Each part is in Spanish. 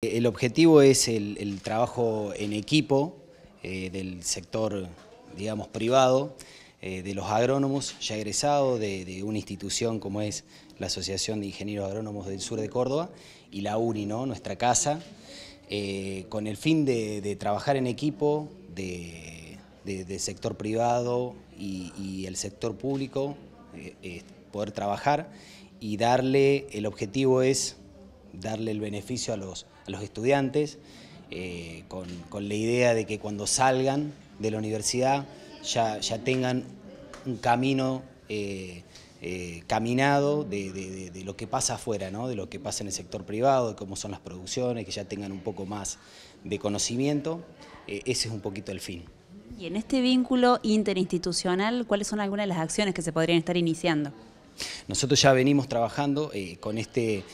Eh, el objetivo es el, trabajo en equipo eh, del sector, digamos, privado, eh, de los agrónomos ya egresados de, una institución como es la Asociación de Ingenieros Agrónomos del Sur de Córdoba y la URI, ¿no? nuestra casa, con el fin de, trabajar en equipo del sector privado y, el sector público, poder trabajar y darle, el objetivo es darle el beneficio a los, estudiantes, eh, con, la idea de que cuando salgan de la universidad ya, tengan un camino eh, eh, caminado de, lo que pasa afuera, de lo que pasa en el sector privado, de cómo son las producciones, que ya tengan un poco más de conocimiento. ese es un poquito el fin. Y en este vínculo interinstitucional, ¿cuáles son algunas de las acciones que se podrían estar iniciando? Nosotros ya venimos trabajando con este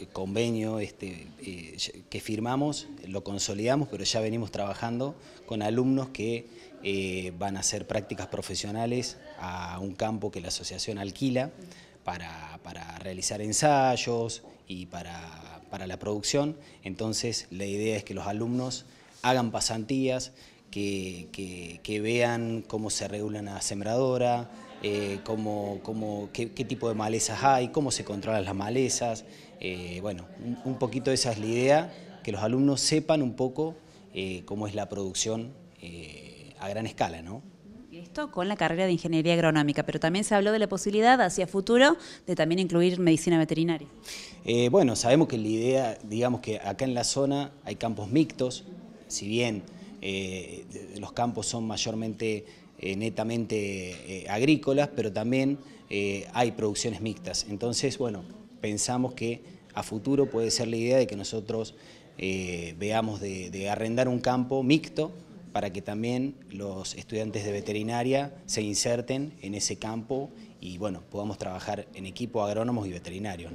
eh, convenio este, eh, que firmamos, lo consolidamos, pero ya venimos trabajando con alumnos que eh, van a hacer prácticas profesionales a un campo que la asociación alquila para, realizar ensayos y para, la producción. Entonces la idea es que los alumnos hagan pasantías, que, vean cómo se regula la sembradora, eh, qué, tipo de malezas hay, cómo se controlan las malezas. Eh, bueno, un, poquito esa es la idea, que los alumnos sepan un poco eh, cómo es la producción a gran escala, ¿no? Esto con la carrera de Ingeniería Agronómica, pero también se habló de la posibilidad hacia futuro de también incluir medicina veterinaria. bueno, sabemos que la idea, digamos que acá en la zona hay campos mixtos, si bien los campos son mayormente eh, netamente eh, agrícolas, pero también eh, hay producciones mixtas. Entonces, bueno, pensamos que a futuro puede ser la idea de que nosotros veamos de, arrendar un campo mixto para que también los estudiantes de veterinaria se inserten en ese campo y bueno, podamos trabajar en equipo agrónomos y veterinarios.